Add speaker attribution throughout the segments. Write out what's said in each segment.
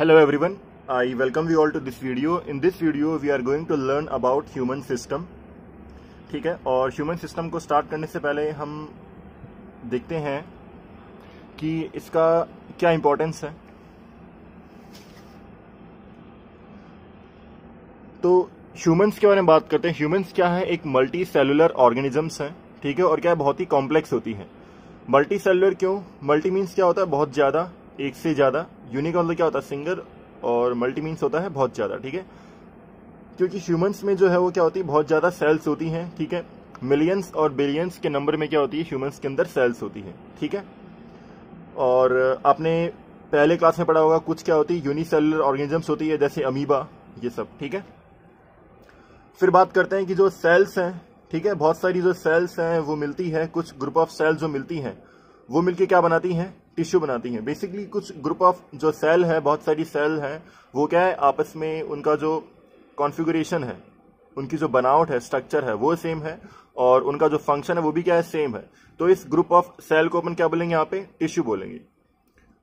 Speaker 1: Hello everyone, I welcome you all to this video. In this video we are going to learn about human system. ठीक है और human system को start करने से पहले हम देखते हैं कि इसका क्या इम्पोर्टेंस है तो ह्यूमन्स के बारे में बात करते हैं ह्यूमन्स क्या है एक मल्टी सेलुलर ऑर्गेनिजम्स हैं ठीक है और क्या है बहुत ही कॉम्प्लेक्स होती है मल्टी सेलुलर क्यों मल्टी मीन्स क्या होता है बहुत ज़्यादा एक से ज़्यादा यूनिकॉर्न तो क्या होता है सिंगर और मल्टी मीन्स होता है बहुत ज़्यादा ठीक है क्योंकि ह्यूमंस में जो है वो क्या होती है बहुत ज़्यादा सेल्स होती हैं ठीक है मिलियंस और बिलियंस के नंबर में क्या होती है ह्यूमंस के अंदर सेल्स होती है ठीक है और आपने पहले क्लास में पढ़ा होगा कुछ क्या होती है यूनिसेलर ऑर्गेनिजम्स होती है जैसे अमीबा ये सब ठीक है फिर बात करते हैं कि जो सेल्स हैं ठीक है बहुत सारी जो सेल्स हैं वो मिलती है कुछ ग्रुप ऑफ सेल्स जो मिलती हैं वो मिलके क्या बनाती हैं टिश्यू बनाती हैं बेसिकली कुछ ग्रुप ऑफ जो सेल है बहुत सारी सेल हैं वो क्या है आपस में उनका जो कॉन्फ़िगरेशन है उनकी जो बनावट है स्ट्रक्चर है वो सेम है और उनका जो फंक्शन है वो भी क्या है सेम है तो इस ग्रुप ऑफ सेल को अपन क्या बोलेंगे यहाँ पे टिश्यू बोलेंगे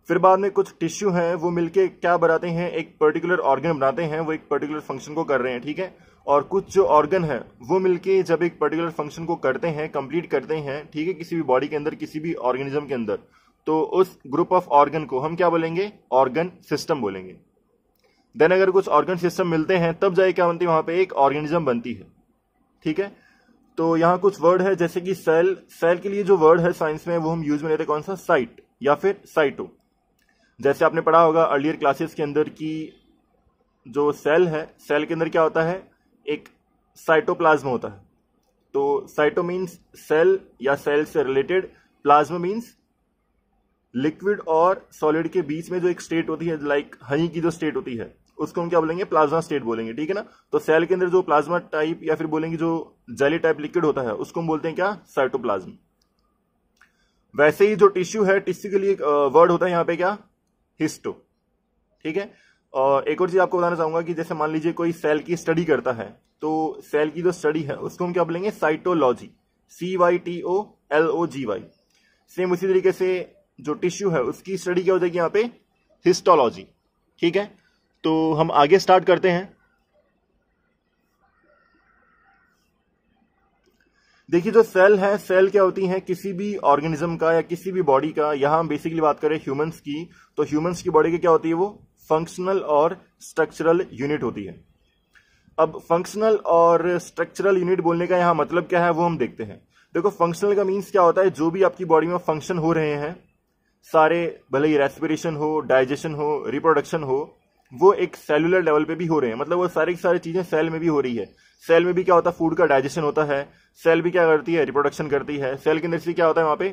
Speaker 1: फिर बाद में कुछ टिश्यू हैं वो मिलके क्या बनाते हैं एक पर्टिकुलर ऑर्गन बनाते हैं वो एक पर्टिकुलर फंक्शन को कर रहे हैं ठीक है और कुछ जो ऑर्गन है वो मिलके जब एक पर्टिकुलर फंक्शन को करते हैं कंप्लीट करते हैं ठीक है किसी भी बॉडी के अंदर किसी भी ऑर्गेनिज्म के अंदर तो उस ग्रुप ऑफ ऑर्गन को हम क्या बोलेंगे ऑर्गन सिस्टम बोलेंगे देन अगर कुछ ऑर्गन सिस्टम मिलते हैं तब जाए क्या बनती है वहां पे एक ऑर्गेनिज्म बनती है ठीक है तो यहां कुछ वर्ड है जैसे कि सेल सेल के लिए जो वर्ड है साइंस में वो हम यूज में लेते हैं कौन सा साइट या फिर साइटो जैसे आपने पढ़ा होगा अर्लियर क्लासेस के अंदर की जो सेल है सेल के अंदर क्या होता है एक साइटोप्लाज्म होता है तो साइटो मीन्स सेल या सेल से रिलेटेड प्लाज्मा मीन्स लिक्विड और सॉलिड के बीच में जो एक स्टेट होती है लाइक हनी की जो स्टेट होती है उसको हम क्या बोलेंगे प्लाज्मा स्टेट बोलेंगे ठीक है ना तो सेल के अंदर जो प्लाज्मा टाइप या फिर बोलेंगे जो जेली टाइप लिक्विड होता है उसको हम बोलते हैं क्या साइटोप्लाज्म वैसे ही जो टिश्यू है टिश्यू के लिए एक वर्ड होता है यहां पे क्या हिस्टो ठीक है और एक और चीज आपको बताना चाहूंगा कि जैसे मान लीजिए कोई सेल की स्टडी करता है तो सेल की जो स्टडी है उसको हम क्या बोलेंगे cytology C Y T O L O G Y same उसी तरीके से जो टिश्यू है उसकी स्टडी क्या हो जाएगी यहाँ पे हिस्टोलॉजी ठीक है तो हम आगे स्टार्ट करते हैं देखिए जो सेल है सेल क्या होती है किसी भी ऑर्गेनिज्म का या किसी भी बॉडी का यहां हम बेसिकली बात करें ह्यूमंस की तो ह्यूमंस की बॉडी की क्या होती है वो फंक्शनल और स्ट्रक्चरल यूनिट होती है अब फंक्शनल और स्ट्रक्चरल यूनिट बोलने का यहां मतलब क्या है वो हम देखते हैं देखो फंक्शनल का मीन्स क्या होता है जो भी आपकी बॉडी में फंक्शन हो रहे हैं सारे भले ही रेस्पिरेशन हो डाइजेशन हो रिप्रोडक्शन हो वो एक सेलुलर लेवल पे भी हो रहे हैं मतलब वो सारी सारी चीजें सेल में भी हो रही है सेल में भी क्या होता है फूड का डाइजेशन होता है सेल भी क्या करती है रिप्रोडक्शन करती है सेल के अंदर से क्या होता है वहाँ पे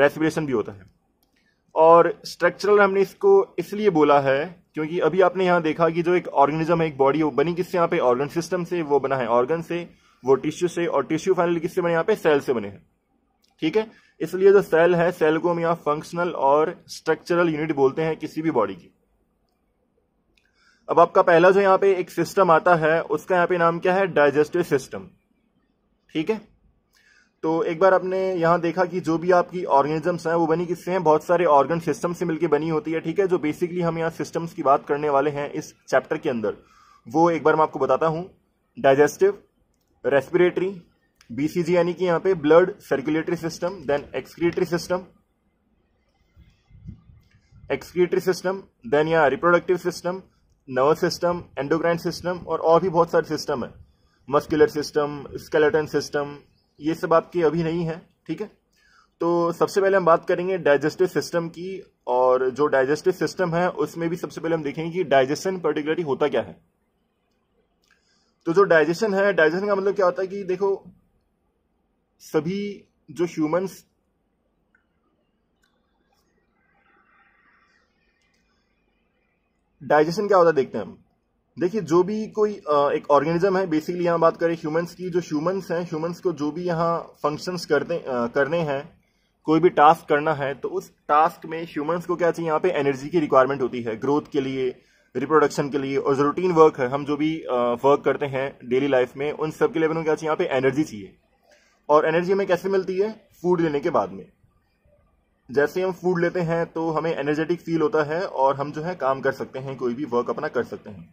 Speaker 1: रेस्पिरेशन भी होता है और स्ट्रक्चरल हमने इसको इसलिए बोला है क्योंकि अभी आपने यहाँ देखा कि जो एक ऑर्गेनिज्म है एक बॉडी वो बनी किससे यहाँ पे ऑर्गन सिस्टम से वो बना है ऑर्गन से वो टिश्यू से और टिश्यू फाइनली किससे बने यहाँ पे सेल से बने हैं ठीक है इसलिए जो सेल है सेल को हम यहाँ फंक्शनल और स्ट्रक्चरल यूनिट बोलते हैं किसी भी बॉडी की अब आपका पहला जो यहाँ पे एक सिस्टम आता है उसका यहाँ पे नाम क्या है डाइजेस्टिव सिस्टम ठीक है तो एक बार आपने यहां देखा कि जो भी आपकी ऑर्गेनिजम्स हैं वो बनी किससे हैं बहुत सारे ऑर्गन सिस्टम से मिलकर बनी होती है ठीक है जो बेसिकली हम यहाँ सिस्टम्स की बात करने वाले हैं इस चैप्टर के अंदर वो एक बार मैं आपको बताता हूं डाइजेस्टिव रेस्पिरेटरी बीसीजी यानी कि यहां पे blood circulatory system then excretory system excretory system then यहाँ reproductive system nervous system endocrine system और और भी बहुत सारे सिस्टम है मस्कुलर सिस्टम स्केलेटन सिस्टम ये सब आपके अभी नहीं है ठीक है तो सबसे पहले हम बात करेंगे डाइजेस्टिव सिस्टम की और जो डाइजेस्टिव सिस्टम है उसमें भी सबसे पहले हम देखेंगे कि डाइजेशन पर्टिकुलरली होता क्या है तो जो डाइजेशन है डाइजेशन का मतलब क्या होता है कि देखो सभी जो ह्यूमंस डाइजेशन क्या होता है देखते हैं हम देखिए जो भी कोई एक ऑर्गेनिज्म है बेसिकली यहां बात करें ह्यूमंस की जो ह्यूमंस हैं ह्यूमंस को जो भी यहां फंक्शंस करते करने हैं कोई भी टास्क करना है तो उस टास्क में ह्यूमंस को क्या चाहिए यहाँ पे एनर्जी की रिक्वायरमेंट होती है ग्रोथ के लिए रिप्रोडक्शन के लिए और जो रूटीन वर्क है हम जो भी वर्क करते हैं डेली लाइफ में उन सब के लिए हमें क्या चाहिए यहाँ पे एनर्जी चाहिए और एनर्जी हमें कैसे मिलती है फूड लेने के बाद में जैसे हम फूड लेते हैं तो हमें एनर्जेटिक फील होता है और हम जो है काम कर सकते हैं कोई भी वर्क अपना कर सकते हैं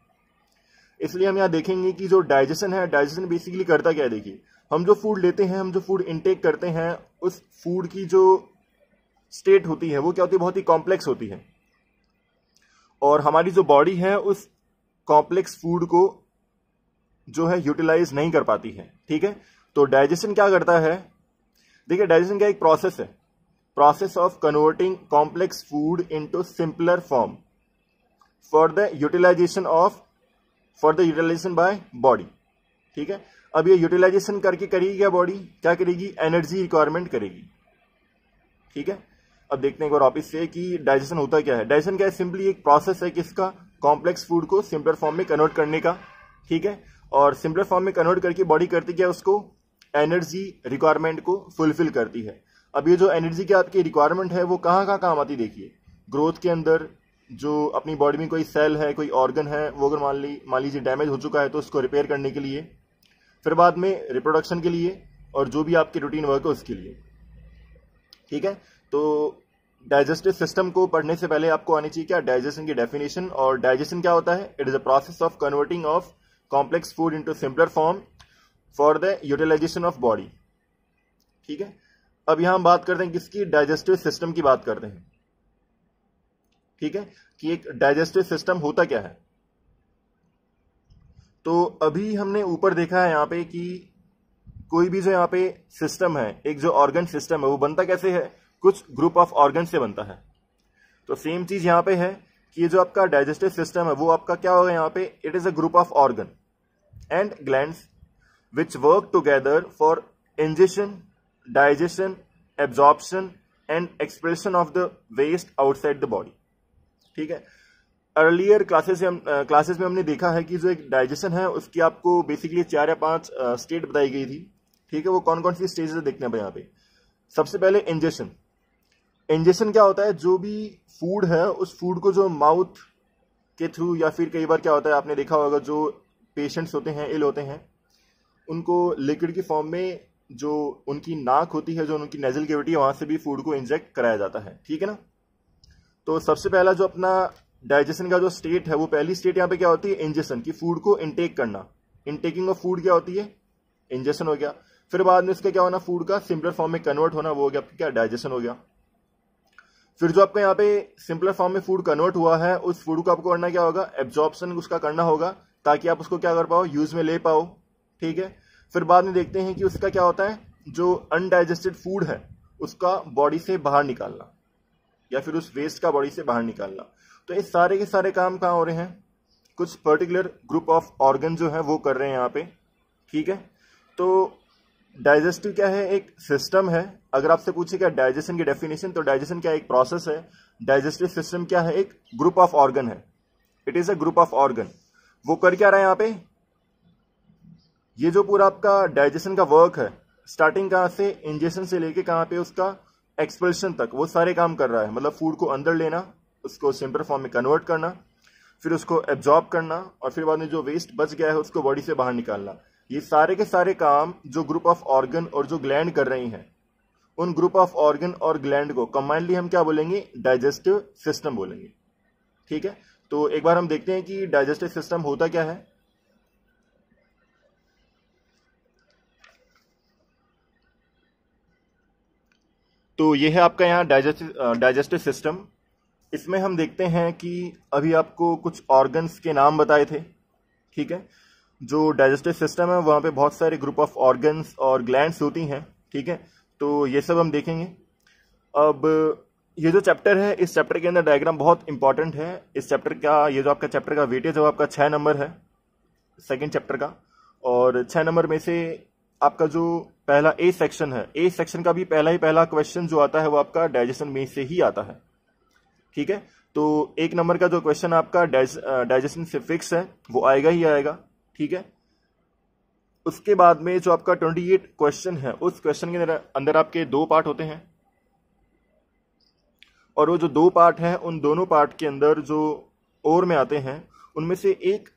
Speaker 1: इसलिए हम यहाँ देखेंगे कि जो डाइजेशन है डाइजेशन बेसिकली करता क्या है देखिए हम जो फूड लेते हैं हम जो फूड इनटेक करते हैं उस फूड की जो स्टेट होती है वो क्या होती है बहुत ही कॉम्प्लेक्स होती है और हमारी जो बॉडी है उस कॉम्प्लेक्स फूड को जो है यूटिलाइज नहीं कर पाती है ठीक है तो डाइजेशन क्या करता है देखिए डाइजेशन का एक प्रोसेस है process of converting complex food into simpler form for the utilization of for the utilization by body ठीक है अब ये यूटिलाइजेशन करके करेगी क्या बॉडी क्या करेगी एनर्जी रिक्वायरमेंट करेगी ठीक है अब देखते हैं एक बार ऑफिस से कि डाइजेशन होता क्या है डाइजेशन क्या है सिंपली एक प्रोसेस है किसका कॉम्प्लेक्स फूड को सिंपलर फॉर्म में कन्वर्ट करने का ठीक है और सिंपलर फॉर्म में कन्वर्ट करके बॉडी करती क्या उसको एनर्जी रिक्वायरमेंट को फुलफिल करती है अब ये जो एनर्जी की आपकी रिक्वायरमेंट है वो कहाँ कहाँ काम आती देखिए ग्रोथ के अंदर जो अपनी बॉडी में कोई सेल है कोई ऑर्गन है वो अगर मान ली मान लीजिए डैमेज हो चुका है तो उसको रिपेयर करने के लिए फिर बाद में रिप्रोडक्शन के लिए और जो भी आपके रूटीन वर्क है उसके लिए ठीक है तो डाइजेस्टिव सिस्टम को पढ़ने से पहले आपको आनी चाहिए क्या डाइजेशन की डेफिनेशन और डाइजेशन क्या होता है it is a process of converting of complex food into simpler form for the utilization of body ठीक है अब यहां हम बात करते हैं किसकी डाइजेस्टिव सिस्टम की बात करते हैं ठीक है कि एक डाइजेस्टिव सिस्टम होता क्या है तो अभी हमने ऊपर देखा है यहां पे कि कोई भी जो यहाँ पे सिस्टम है एक जो ऑर्गन सिस्टम है वो बनता कैसे है कुछ ग्रुप ऑफ ऑर्गन से बनता है तो सेम चीज यहां पे है कि ये जो आपका डाइजेस्टिव सिस्टम है वो आपका क्या होगा यहां पे it is a group of organ and glands which work together for ingestion digestion absorption and expression of the waste outside the body ठीक है अर्लियर क्लासेस हम क्लासेस में हमने देखा है कि जो एक डाइजेशन है उसकी आपको बेसिकली चार या पांच स्टेट बताई गई थी ठीक है वो कौन कौन सी स्टेजेस देखते हैं यहाँ पे सबसे पहले इंजेशन इंजेशन क्या होता है जो भी फूड है उस फूड को जो माउथ के थ्रू या फिर कई बार क्या होता है आपने देखा होगा जो पेशेंट्स होते हैं इल होते हैं उनको लिक्विड की फॉर्म में जो उनकी नाक होती है जो उनकी नेजल केविटी है वहां से भी फूड को इंजेक्ट कराया जाता है ठीक है ना तो सबसे पहला जो अपना डाइजेशन का जो स्टेट है वो पहली स्टेट यहाँ पे क्या होती है इंजेशन की फूड को इनटेक करना इनटेकिंग ऑफ फूड क्या होती है इंजेशन हो गया फिर बाद में इसका क्या होना फूड का सिंपलर फॉर्म में कन्वर्ट होना वो हो गया क्या डाइजेशन हो गया फिर जो आपका यहाँ पे सिंपलर फॉर्म में फूड कन्वर्ट हुआ है उस फूड को आपको करना क्या होगा एब्जॉर्बन उसका करना होगा ताकि आप उसको क्या कर पाओ यूज में ले पाओ ठीक है फिर बाद में देखते हैं कि उसका क्या होता है जो अनडाइजेस्टेड फूड है उसका बॉडी से बाहर निकालना या फिर उस वेस्ट का बॉडी से बाहर निकालना तो ये सारे के सारे काम कहाँ हो रहे हैं कुछ पर्टिकुलर ग्रुप ऑफ ऑर्गन जो है वो कर रहे हैं यहाँ पे ठीक है तो डाइजेस्टिव क्या है एक सिस्टम है अगर आपसे पूछे क्या डाइजेशन की डेफिनेशन तो डाइजेशन क्या एक प्रोसेस है डाइजेस्टिव सिस्टम क्या है एक ग्रुप ऑफ ऑर्गन है it is a group of organ वो कर क्या रहा है यहाँ पे ये जो पूरा आपका डाइजेशन का वर्क है स्टार्टिंग कहाँ से इंजेशन से लेके कहाँ पे उसका एक्सपल्शन तक वो सारे काम कर रहा है मतलब फूड को अंदर लेना उसको सिंपल फॉर्म में कन्वर्ट करना फिर उसको एब्जॉर्ब करना और फिर बाद में जो वेस्ट बच गया है उसको बॉडी से बाहर निकालना ये सारे के सारे काम जो ग्रुप ऑफ ऑर्गन और जो ग्लैंड कर रही हैं उन ग्रुप ऑफ ऑर्गन और ग्लैंड को कंबाइंडली हम क्या बोलेंगे डाइजेस्टिव सिस्टम बोलेंगे ठीक है तो एक बार हम देखते हैं कि डाइजेस्टिव सिस्टम होता क्या है तो ये है आपका यहाँ डाइजेस्टिव डाइजेस्टिव सिस्टम इसमें हम देखते हैं कि अभी आपको कुछ ऑर्गन्स के नाम बताए थे ठीक है जो डाइजेस्टिव सिस्टम है वहाँ पे बहुत सारे ग्रुप ऑफ ऑर्गन्स और ग्लैंड्स होती हैं ठीक है तो ये सब हम देखेंगे अब ये जो चैप्टर है इस चैप्टर के अंदर डायग्राम बहुत इंपॉर्टेंट है इस चैप्टर का ये जो आपका चैप्टर का वेटेज है वो आपका छः नंबर है सेकेंड चैप्टर का और छः नंबर में से आपका जो पहला ए सेक्शन है ए सेक्शन का भी पहला ही पहला क्वेश्चन जो आता है वो आपका डाइजेशन में से ही आता है ठीक है तो एक नंबर का जो क्वेश्चन आपका डाइजेशन से फिक्स है वो आएगा ही आएगा ठीक है उसके बाद में जो आपका ट्वेंटी एट क्वेश्चन है उस क्वेश्चन के अंदर आपके दो पार्ट होते हैं और वो जो दो पार्ट हैं उन दोनों पार्ट के अंदर जो और में आते हैं उनमें से एक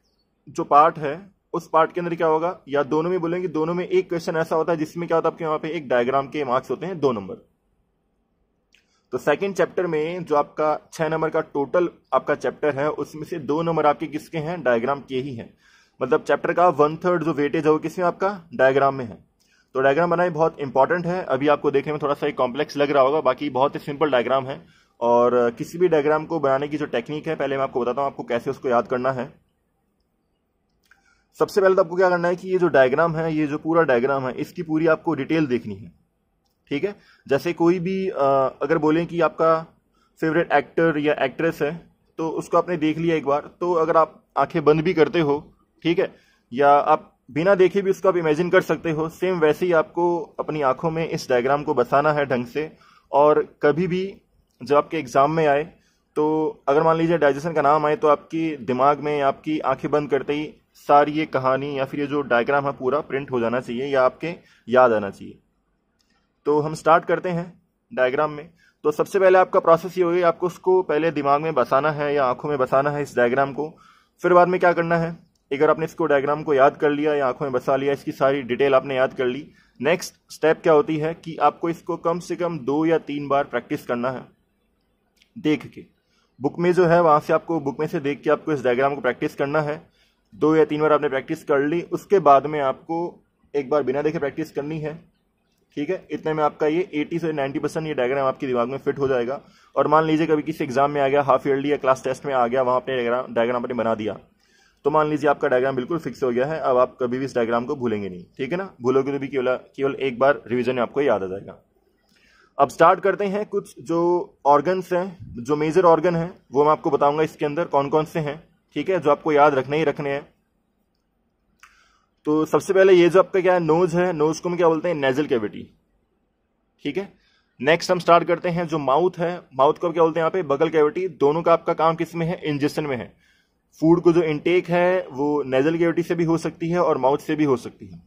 Speaker 1: जो पार्ट है उस पार्ट के अंदर क्या होगा या दोनों में बोलेंगे दोनों में एक क्वेश्चन ऐसा होता है जिसमें क्या होता है आपके वहां पे एक डायग्राम के मार्क्स होते हैं दो नंबर तो सेकेंड चैप्टर में जो आपका छह नंबर का टोटल आपका चैप्टर है उसमें से दो नंबर आपके किसके हैं डायग्राम के ही हैं मतलब चैप्टर का वन थर्ड जो वेटेज है वो किसमें आपका डायग्राम में है तो डायग्राम बनाए बहुत इंपॉर्टेंट है अभी आपको देखने में थोड़ा सा कॉम्प्लेक्स लग रहा होगा बाकी बहुत ही सिंपल डायग्राम है और किसी भी डायग्राम को बनाने की जो टेक्निक है पहले मैं आपको बताता हूँ आपको कैसे उसको याद करना है सबसे पहले तो आपको क्या करना है कि ये जो डायग्राम है ये जो पूरा डायग्राम है इसकी पूरी आपको डिटेल देखनी है ठीक है जैसे कोई भी आ, अगर बोलें कि आपका फेवरेट एक्टर या एक्ट्रेस है तो उसको आपने देख लिया एक बार तो अगर आप आंखें बंद भी करते हो ठीक है या आप बिना देखे भी उसको आप इमेजिन कर सकते हो सेम वैसे ही आपको अपनी आंखों में इस डायग्राम को बसाना है ढंग से और कभी भी जब आपके एग्ज़ाम में आए तो अगर मान लीजिए डाइजेशन का नाम आए तो आपकी दिमाग में आपकी आंखें बंद करते ही सारी ये कहानी या फिर ये जो डायग्राम है पूरा प्रिंट हो जाना चाहिए या आपके याद आना चाहिए तो हम स्टार्ट करते हैं डायग्राम में तो सबसे पहले आपका प्रोसेस ये होगा आपको उसको पहले दिमाग में बसाना है या आंखों में बसाना है इस डायग्राम को फिर बाद में क्या करना है अगर आपने इसको डायग्राम को याद कर लिया या आंखों में बसा लिया इसकी सारी डिटेल आपने याद कर ली नेक्स्ट स्टेप क्या होती है कि आपको इसको कम से कम दो या तीन बार प्रैक्टिस करना है देख के बुक में जो है वहां से आपको बुक में से देख के आपको इस डायग्राम को प्रैक्टिस करना है दो या तीन बार आपने प्रैक्टिस कर ली उसके बाद में आपको एक बार बिना देखे प्रैक्टिस करनी है ठीक है इतने में आपका ये 80 से 90 परसेंट ये डायग्राम आपके दिमाग में फिट हो जाएगा और मान लीजिए कभी किसी एग्जाम में आ गया हाफ ईयरली या क्लास टेस्ट में आ गया वहाँ अपने डायग्राम डायग्राम आपने बना दिया तो मान लीजिए आपका डायग्राम बिल्कुल फिक्स हो गया है अब आप कभी भी इस डायग्राम को भूलेंगे नहीं ठीक है ना भूलोगे तो भी केवल केवल एक बार रिविजन में आपको याद आ जाएगा अब स्टार्ट करते हैं कुछ जो ऑर्गन्स हैं जो मेजर ऑर्गन है वो मैं आपको बताऊंगा इसके अंदर कौन कौन से हैं ठीक है जो आपको याद रखने ही रखने हैं तो सबसे पहले ये जो आपका क्या है नोज है नोज को हम क्या बोलते हैं नेजल कैविटी ठीक है नेक्स्ट हम स्टार्ट करते हैं जो माउथ है माउथ को क्या बोलते हैं यहाँ पे बगल कैविटी दोनों का आपका काम किस में है इंजेशन में है फूड को जो इनटेक है वो नेजल कैविटी से भी हो सकती है और माउथ से भी हो सकती है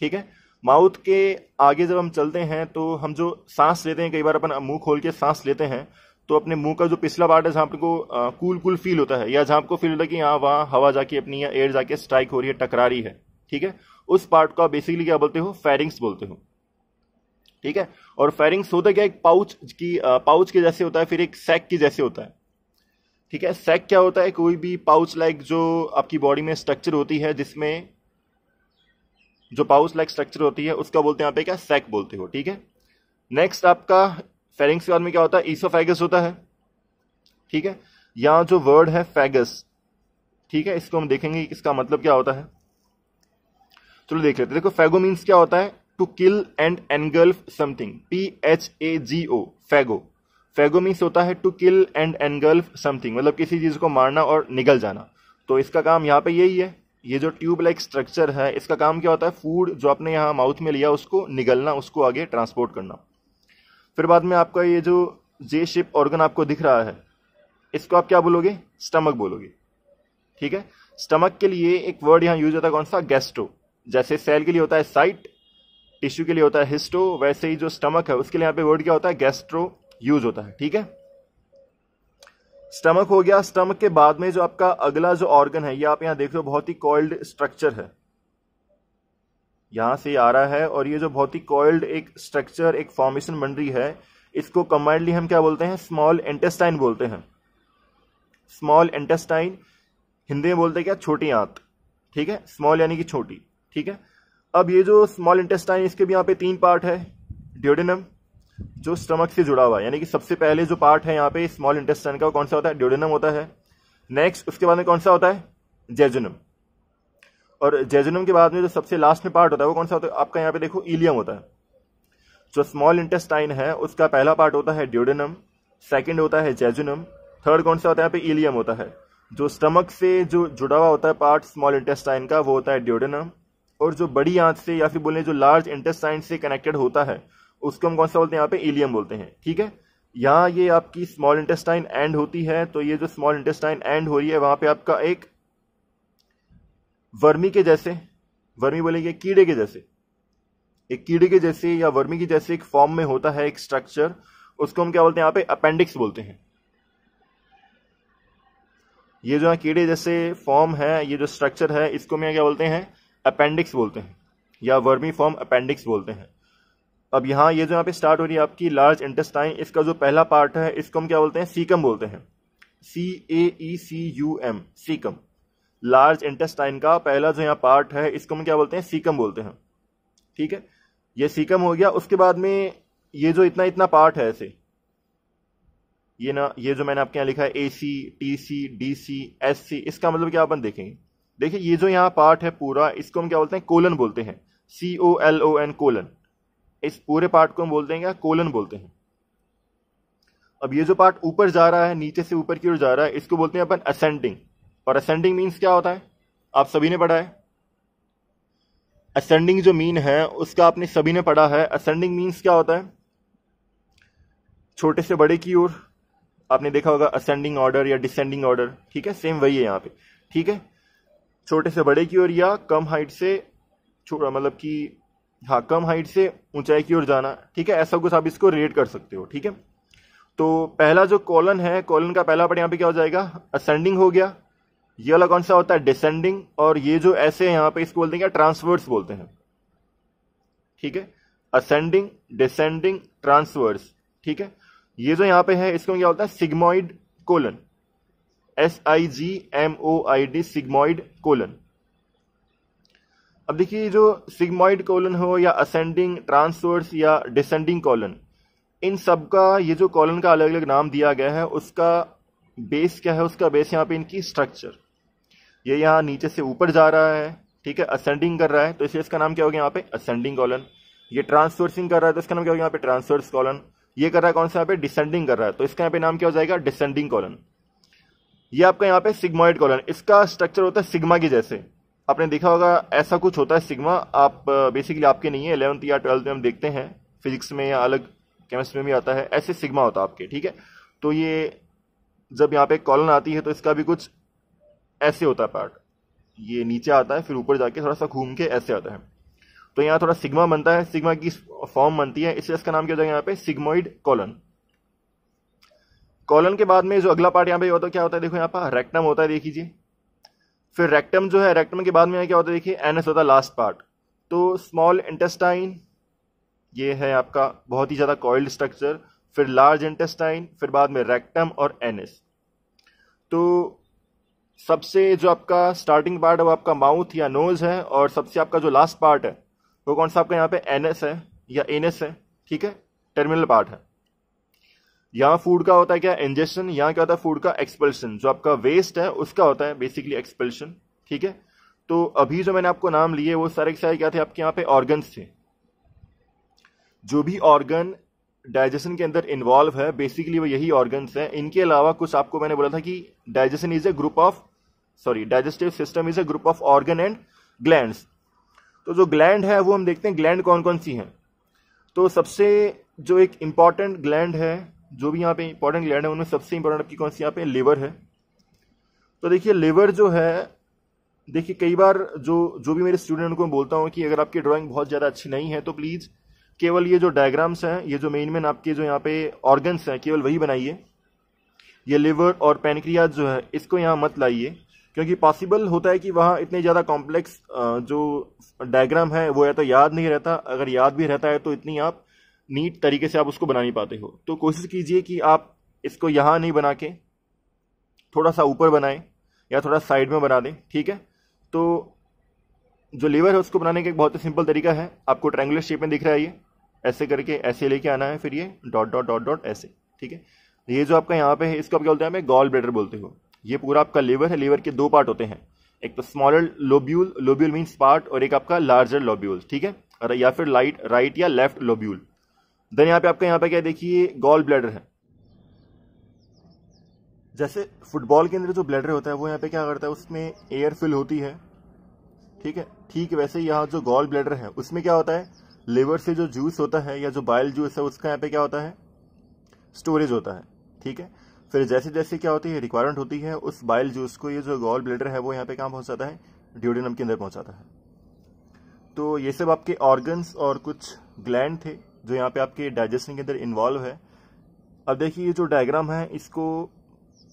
Speaker 1: ठीक है माउथ के आगे जब हम चलते हैं तो हम जो सांस लेते हैं कई बार अपन मुंह खोल के सांस लेते हैं तो अपने मुंह का जो पिछला पार्ट है जहां पर कूल कूल फील होता है या जहां आपको फील होता है कि यहाँ वहां हवा जाके अपनी या एयर जाके स्ट्राइक हो रही है टकरा रही है ठीक है उस पार्ट को आप बेसिकली क्या बोलते हो फेरिंग्स बोलते हो ठीक है और फेरिंग्स होता क्या एक पाउच की पाउच के जैसे होता है फिर एक सैक की जैसे होता है ठीक है सैक क्या होता है कोई भी पाउच लाइक जो आपकी बॉडी में स्ट्रक्चर होती है जिसमें जो पाउच लाइक स्ट्रक्चर होती है उसका बोलते हैं यहाँ पे क्या सैक बोलते हो ठीक है नेक्स्ट आपका फेरिंग्स के बाद में क्या होता है ईसोफेगस होता है ठीक है या जो वर्ड है फेगस ठीक है इसको हम देखेंगे इसका मतलब क्या होता है चलो देख लेते देखो फेगो मीन्स क्या होता है to kill and engulf something P H A G O phago phago means होता है to kill and engulf something मतलब किसी चीज को मारना और निकल जाना तो इसका काम यहां पे यही है ये जो ट्यूब लाइक स्ट्रक्चर है इसका काम क्या होता है फूड जो आपने यहां माउथ में लिया उसको निगलना उसको आगे ट्रांसपोर्ट करना फिर बाद में आपका ये जो जे शेप ऑर्गन आपको दिख रहा है इसको आप क्या बोलोगे स्टमक बोलोगे ठीक है स्टमक के लिए एक वर्ड यहाँ यूज होता है कौन सा गैस्ट्रो जैसे सेल के लिए होता है साइट टिश्यू के लिए होता है हिस्टो वैसे ही जो स्टमक है उसके लिए यहाँ पे वर्ड क्या होता है गैस्ट्रो यूज होता है ठीक है स्टमक हो गया स्टमक के बाद में जो आपका अगला जो ऑर्गन है ये आप यहाँ देख रहे हो बहुत ही कॉल्ड स्ट्रक्चर है यहां से आ रहा है और ये जो बहुत ही कॉइल्ड एक स्ट्रक्चर एक फॉर्मेशन बन रही है इसको कम्बाइंडली हम क्या बोलते हैं स्मॉल एंटेस्टाइन बोलते हैं स्मॉल एंटेस्टाइन हिंदी में बोलते हैं क्या छोटी आंत ठीक है स्मॉल यानी कि छोटी ठीक है अब ये जो स्मॉल इंटेस्टाइन इसके भी यहाँ पे तीन पार्ट है ड्योडेनम जो स्टमक से जुड़ा हुआ है यानी कि सबसे पहले जो पार्ट है यहाँ पे स्मॉल इंटेस्टाइन का कौन सा होता है ड्योडेनम होता है नेक्स्ट उसके बाद में कौन सा होता है जेजुनम और जेजुनम के बाद में जो सबसे लास्ट में पार्ट होता है वो कौन सा होता है आपका यहाँ पे देखो इलियम होता है जो स्मॉल इंटेस्टाइन है उसका पहला पार्ट होता है ड्यूडेनम सेकेंड होता है जेजुनम थर्ड कौन सा होता है यहाँ पे इलियम होता है जो स्टमक से जो जुड़ा हुआ होता है पार्ट स्मॉल इंटेस्टाइन का वो होता है ड्यूडेनम और जो बड़ी आंत से या फिर बोले जो लार्ज इंटेस्टाइन से कनेक्टेड होता है उसको हम कौन सा बोलते हैं यहाँ पे इलियम बोलते हैं ठीक है यहाँ ये आपकी स्मॉल इंटेस्टाइन एंड होती है तो ये जो स्मॉल इंटेस्टाइन एंड हो रही है वहां पे आपका एक वर्मी के जैसे वर्मी बोलेंगे कीड़े के जैसे एक कीड़े के जैसे या वर्मी के जैसे एक फॉर्म में होता है एक स्ट्रक्चर उसको हम क्या बोलते हैं यहां पे अपेंडिक्स बोलते हैं ये जो कीड़े जैसे फॉर्म है ये जो स्ट्रक्चर है इसको हम क्या बोलते हैं अपेंडिक्स बोलते हैं या वर्मी फॉर्म अपेंडिक्स बोलते हैं अब यहां ये जो यहाँ पे स्टार्ट हो रही है आपकी लार्ज इंटेस्टाइन इसका जो पहला पार्ट है इसको हम क्या बोलते हैं सीकम बोलते हैं C A C U M caecum large intestine का पहला जो यहाँ पार्ट है इसको हम क्या बोलते हैं सीकम बोलते हैं ठीक है ये सीकम हो गया उसके बाद में ये जो इतना इतना पार्ट है ऐसे ये ना ये जो मैंने आपके यहाँ लिखा है A C T C D C S C इसका मतलब क्या अपन देखेंगे देखिए ये जो यहाँ पार्ट है पूरा इसको हम क्या बोलते हैं कोलन बोलते हैं C O L O N colon इस पूरे पार्ट को हम बोलते हैं क्या कोलन बोलते हैं अब ये जो पार्ट ऊपर जा रहा है नीचे से ऊपर की ओर जा रहा है इसको बोलते हैं अपन असेंडिंग और असेंडिंग मीन्स क्या होता है आप सभी ने पढ़ा है असेंडिंग जो मीन है उसका आपने सभी ने पढ़ा है असेंडिंग मीन्स क्या होता है छोटे से बड़े की ओर आपने देखा होगा असेंडिंग ऑर्डर या डिसेंडिंग ऑर्डर ठीक है सेम वही है यहाँ पे ठीक है छोटे से बड़े की ओर या कम हाइट से मतलब कि हाँ कम हाइट से ऊंचाई की ओर जाना ठीक है ऐसा कुछ आप इसको रेट कर सकते हो ठीक है तो पहला जो कॉलन है कॉलन का पहला पार्ट यहाँ पे क्या हो जाएगा असेंडिंग हो गया ये वाला कौन सा होता है डिसेंडिंग और ये जो ऐसे है यहां पे इसको बोलते हैं क्या ट्रांसवर्स बोलते हैं ठीक है असेंडिंग डिसेंडिंग ट्रांसवर्स ठीक है ये जो यहां पे है इसको क्या होता है sigmoid colon S I G M O I D sigmoid colon अब देखिए जो सिग्मोइड कॉलन हो या असेंडिंग ट्रांसवर्स या डिसेंडिंग कॉलन इन सब का ये जो कॉलन का अलग अलग नाम दिया गया है उसका बेस क्या है उसका बेस यहाँ पे इनकी स्ट्रक्चर ये यहाँ नीचे से ऊपर जा रहा है ठीक है असेंडिंग कर रहा है तो इसलिए इसका नाम क्या हो गया यहाँ पे असेंडिंग कॉलन ये ट्रांसफोर्सिंग कर रहा है तो इसका नाम क्या हो गया यहाँ पे ट्रांसफोर्स कॉलन ये कर रहा है कौन सा यहाँ पे डिसेंडिंग कर रहा है तो इसका यहाँ पे नाम क्या हो जाएगा डिसेंडिंग कॉलन ये आपका यहाँ पे सिग्माइड कॉलन इसका स्ट्रक्चर होता है सिग्मा की जैसे आपने देखा होगा ऐसा कुछ होता है सिग्मा आप बेसिकली आपके नहीं है इलेवंथ या ट्वेल्थ में हम देखते हैं फिजिक्स में या अलग केमिस्ट्री में भी आता है ऐसे सिग्मा होता है आपके ठीक है तो ये जब यहाँ पे कॉलन आती है तो इसका भी कुछ ऐसे होता है पार्ट ये नीचे आता है फिर ऊपर जाके थोड़ा सा घूम के ऐसे आता है तो यहाँ थोड़ा सिग्मा बनता है सिग्मा की फॉर्म बनती है इसलिए इसका नाम क्या हो जाएगा यहाँ पे सिग्मोइड कॉलन कॉलन के बाद में जो अगला पार्ट यहाँ पे होता है क्या होता है देखो यहाँ पर रेक्टम होता है देखीजिए फिर रेक्टम जो है रेक्टम के बाद में क्या होता है देखिए एनएस होता है लास्ट पार्ट तो स्मॉल इंटेस्टाइन ये है आपका बहुत ही ज़्यादा कॉइल्ड स्ट्रक्चर फिर लार्ज इंटेस्टाइन फिर बाद में रेक्टम और एनएस तो सबसे जो आपका स्टार्टिंग पार्ट है वो आपका माउथ या नोज है और सबसे आपका जो लास्ट पार्ट है वो कौन सा आपका यहाँ पे एनएस है या एनएस है ठीक है टर्मिनल पार्ट है यहाँ फूड का होता है क्या इंजेशन यहाँ क्या होता है फूड का एक्सपल्शन जो आपका वेस्ट है उसका होता है बेसिकली एक्सपल्शन ठीक है तो अभी जो मैंने आपको नाम लिए वो सारे सारे क्या थे आपके यहाँ पे ऑर्गन्स थे जो भी ऑर्गन डाइजेशन के अंदर इन्वॉल्व है बेसिकली वो यही ऑर्गन्स हैं इनके अलावा कुछ आपको मैंने बोला था कि digestion is a group of sorry digestive system is a group of organ and gland तो जो ग्लैंड है वो हम देखते हैं ग्लैंड कौन कौन सी हैं तो सबसे जो एक इंपॉर्टेंट ग्लैंड है जो भी यहाँ पे इंपॉर्टेंट ग्लैंड है उनमें सबसे इंपॉर्टेंट आपकी कौन सी यहाँ पे लिवर है तो देखिए लिवर जो है देखिए कई बार जो जो भी मेरे स्टूडेंट उनको मैं बोलता हूँ कि अगर आपकी ड्राइंग बहुत ज़्यादा अच्छी नहीं है तो प्लीज़ केवल ये जो डायग्राम्स हैं ये जो मेन मेन आपके जो यहाँ पे ऑर्गन्स हैं केवल वही बनाइए ये लिवर और पेनक्रियाज जो है इसको यहाँ मत लाइए क्योंकि पॉसिबल होता है कि वहाँ इतने ज़्यादा कॉम्प्लेक्स जो डायग्राम है वो या तो याद नहीं रहता अगर याद भी रहता है तो इतनी आप नीट तरीके से आप उसको बना नहीं पाते हो तो कोशिश कीजिए कि आप इसको यहाँ नहीं बना के थोड़ा सा ऊपर बनाएं या थोड़ा साइड में बना दें ठीक है तो जो लीवर है उसको बनाने का एक बहुत ही सिंपल तरीका है आपको ट्रैंगुलर शेप में दिख रहा है ये ऐसे करके ऐसे लेके आना है फिर ये डॉट डॉट डॉट डॉट ऐसे ठीक है ये जो आपका यहाँ पे है इसको आप क्या बोलते हैं हमें गॉल ब्लेडर बोलते हो ये पूरा आपका लीवर है लीवर के दो पार्ट होते हैं एक तो smaller lobule lobule means part और एक आपका लार्जर लोब्यूल ठीक है या फिर लाइट राइट या लेफ्ट लोब्यूल देन यहाँ पे आपका यहाँ पे क्या देखिए गॉल ब्लैडर है जैसे फुटबॉल के अंदर जो ब्लैडर होता है वो यहाँ पे क्या करता है उसमें एयर फिल होती है ठीक है ठीक वैसे यहाँ जो गॉल ब्लैडर है उसमें क्या होता है लिवर से जो जूस होता है या जो बाइल जूस है उसका यहाँ पे क्या होता है स्टोरेज होता है ठीक है फिर जैसे जैसे क्या होती है रिक्वायरमेंट होती है उस बाइल जूस को ये जो गॉल ब्लेडर है वो यहाँ पे कहाँ पहुंचाता है ड्यूडिनम के अंदर पहुँचाता है तो ये सब आपके ऑर्गन्स और कुछ ग्लैंड थे जो यहाँ पे आपके डाइजेशन के अंदर इन्वॉल्व है अब देखिए ये जो डायग्राम है इसको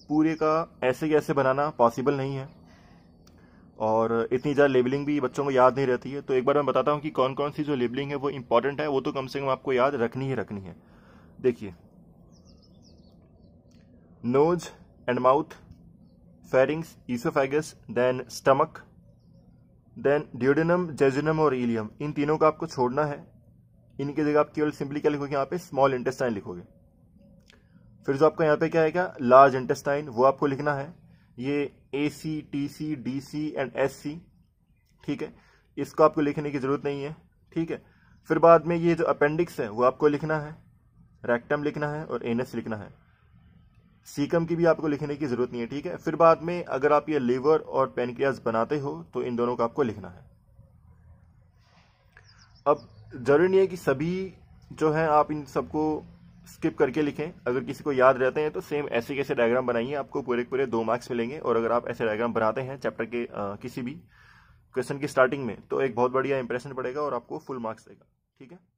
Speaker 1: पूरे का ऐसे कैसे बनाना पॉसिबल नहीं है और इतनी ज़्यादा लेबलिंग भी बच्चों को याद नहीं रहती है तो एक बार मैं बताता हूँ कि कौन कौन सी जो लेबलिंग है वो इम्पॉर्टेंट है वो तो कम से कम आपको याद रखनी ही रखनी है देखिए nose and mouth pharynx esophagus then stomach then duodenum jejunum और इलियम इन तीनों को आपको छोड़ना है इनकी जगह आप केवल सिंपली क्या लिखोगे यहाँ पे स्मॉल इंटेस्टाइन लिखोगे फिर जो आपको यहाँ पे क्या आएगा लार्ज इंटेस्टाइन वो आपको लिखना है ये A C T C D C and S C ठीक है इसको आपको लिखने की जरूरत नहीं है ठीक है फिर बाद में ये जो अपेंडिक्स है वो आपको लिखना है रेक्टम लिखना है और एनएस लिखना है सीकम की भी आपको लिखने की जरूरत नहीं है ठीक है फिर बाद में अगर आप ये लीवर और पेनक्रियाज बनाते हो तो इन दोनों का आपको लिखना है अब जरूरी नहीं है कि सभी जो है आप इन सबको स्किप करके लिखें अगर किसी को याद रहते हैं तो सेम ऐसे कैसे डायग्राम बनाइए आपको पूरे पूरे दो मार्क्स मिलेंगे और अगर आप ऐसे डायग्राम बनाते हैं चैप्टर के आ, किसी भी क्वेश्चन की स्टार्टिंग में तो एक बहुत बढ़िया इंप्रेशन पड़ेगा और आपको फुल मार्क्स देगा ठीक है